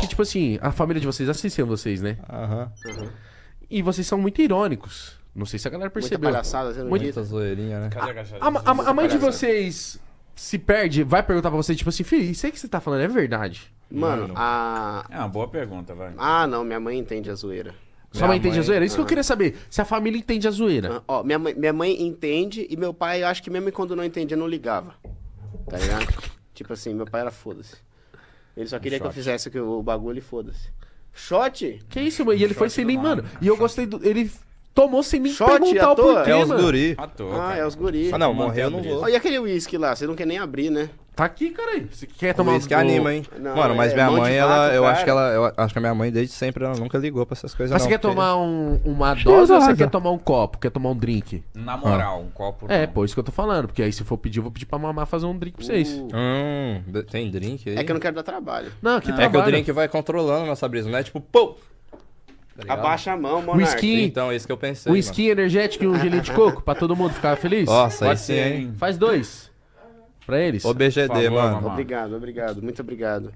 Que, tipo assim, a família de vocês assistem vocês, né? Aham. Uhum. E vocês são muito irônicos. Não sei se a galera percebeu. Muita palhaçada, sendo Muita zoeirinha, né? A, a, a, a mãe de vocês se perde, vai perguntar pra você, tipo assim, filho, isso aí que você tá falando é verdade? Mano, não. a... É uma boa pergunta, vai. Ah, não, minha mãe entende a zoeira. Sua mãe, mãe entende a zoeira? Isso que eu queria saber. Se a família entende a zoeira. Ah, ó, minha mãe, minha mãe entende e meu pai, eu acho que mesmo quando não entendia, não ligava. Tá ligado? tipo assim, meu pai era foda-se. Ele só queria um que eu fizesse o bagulho e foda-se. Shot? Que isso, mano? E ele foi sem nem, mano. E eu gostei do. Ele tomou sem mim shot perguntar o porquê, É os guri. Ator, ah, é os guri. Ah, não, morreu, eu não vou. Oh, e aquele uísque lá? Você não quer nem abrir, né? Tá aqui, cara aí. Você quer tomar Isso que anima, hein? Não, Mano, mas é, minha mãe, ela. eu cara. acho que ela. Eu acho que a minha mãe desde sempre ela nunca ligou pra essas coisas. Mas não, você quer porque... tomar um, uma dose ou você quer tomar um copo? Quer tomar um drink? Na moral, ah. um copo. É, não. pô, isso que eu tô falando. Porque aí se for pedir, eu vou pedir pra mamar fazer um drink pra vocês. Uh. Hum, tem drink aí? É que eu não quero dar trabalho. Não, que não. Trabalho. É que o drink vai controlando a nossa brisa, não é tipo, pô! Tá Abaixa a mão, mano. Whisky. Então, é isso que eu pensei. Whisky energético e um gelinho de coco pra todo mundo ficar feliz? Nossa, aí sim, hein? Faz dois pra eles. OBGD, favor, mano. Obrigado, obrigado. Muito obrigado.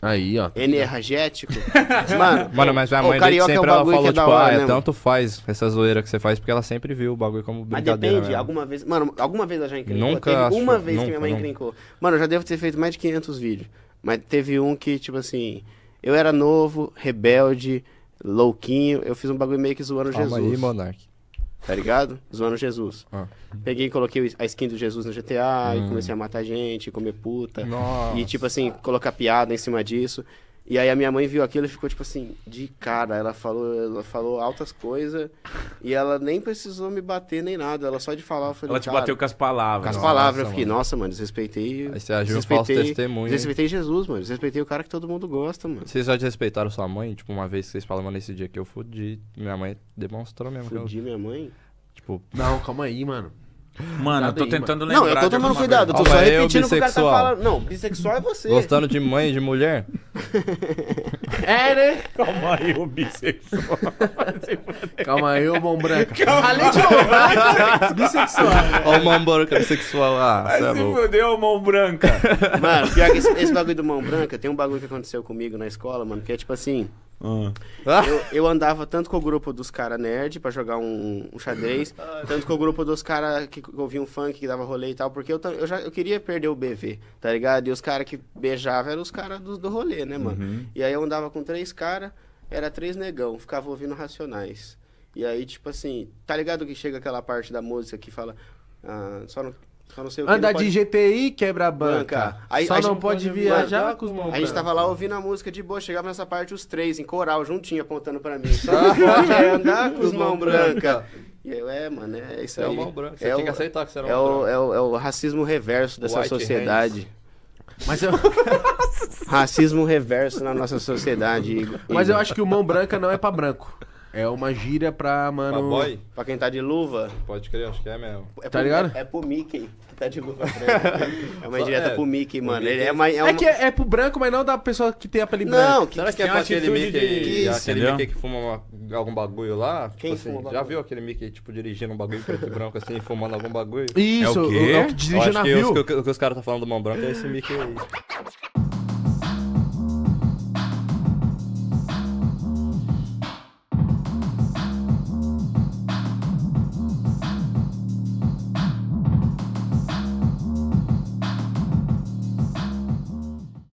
Aí, ó. Energético. Mano, Mano, mas a mãe é um sempre ela bagulho falou, é tipo, ah, é né, tanto faz essa zoeira que você faz, porque ela sempre viu o bagulho como mas depende, mesmo. Né? alguma vez. Mano, alguma vez ela já encrencou. Nunca Teve uma vez que minha mãe encrencou. Mano, eu já devo ter feito mais de 500 vídeos. Mas teve um que, tipo assim. Eu era novo, rebelde, louquinho. Eu fiz um bagulho meio que zoando Calma Jesus. aí, Monark tá ligado? Zoando Jesus. Ah. Peguei e coloquei a skin do Jesus no GTA hum. e comecei a matar gente, comer puta. Nossa. E tipo assim, colocar piada em cima disso. E aí a minha mãe viu aquilo e ficou, tipo assim, de cara. Ela falou, ela falou altas coisas e ela nem precisou me bater nem nada. Ela só de falar, eu falei, Ela te cara, bateu com as palavras. Com as palavras, eu fiquei, mano. nossa, mano, desrespeitei. Aí você agiu falso testemunho. Desrespeitei Jesus, mano. Desrespeitei o cara que todo mundo gosta, mano. Vocês já desrespeitaram sua mãe? Tipo, uma vez que vocês falaram, mano, esse dia que eu fudi. Minha mãe demonstrou mesmo. Fudi minha mãe? Tipo. Não, calma aí, mano. Mano, eu tô tentando lembrar. Não, eu tô tomando cuidado, eu tô só repetindo o que o cara tá falando. Não, bissexual é você. Gostando de mãe, de mulher? É, né? Calma aí, ô bissexual. Calma aí, ô mão branca. Além de mão bissexual. Né? mão branca, bissexual. Ah, Mas é se mão branca. Mano, pior que esse, esse bagulho do mão branca, tem um bagulho que aconteceu comigo na escola, mano, que é tipo assim. Ah. Eu, eu, andava tanto com o grupo dos caras nerd para jogar um, um xadrez, tanto com o grupo dos caras que ouviam um funk, que dava rolê e tal, porque eu, eu já eu queria perder o BV, tá ligado? E os caras que beijavam eram os caras do, do rolê, né, mano? Uhum. E aí eu andava com três caras, era três negão, ficava ouvindo Racionais. E aí, tipo assim, tá ligado que chega aquela parte da música que fala. Ah, só não Anda de pode... GTI, quebra banca. banca. Aí, Só a não pode viajar com os mãos. A gente tava lá ouvindo a música de boa, chegava nessa parte os três, em coral, juntinho, apontando pra mim. Só pode é andar com os mãos branca. E eu, é, mano, é isso é aí. Mão branca. Você é o, que aceitar que você era é mão o, é o, é o racismo reverso dessa White sociedade. Hands. Mas eu... Racismo reverso na nossa sociedade. Mas eu acho que o mão branca não é para branco. É uma gira pra, mano. Pra boy? Pra quem tá de luva? Pode crer, acho que é mesmo. É tá pro, ligado? É, é pro Mickey que tá de luva. é uma direta é, pro Mickey, mano. Mickey. Ele é, uma, é, é uma... é que é, é, pro branco, mas não da pessoa que tem a pele branca. Não, que, Será que, que é pra aquele Mickey, de... aquele Entendeu? Mickey que fuma uma, algum bagulho lá? Tipo quem tipo assim, Já viu aquele Mickey, tipo, dirigindo um bagulho preto e branco assim, fumando algum bagulho? Isso, é o, é quê? o, o que dirige navio. Que os, que, os caras tá falando do mão branca é esse Mickey aí.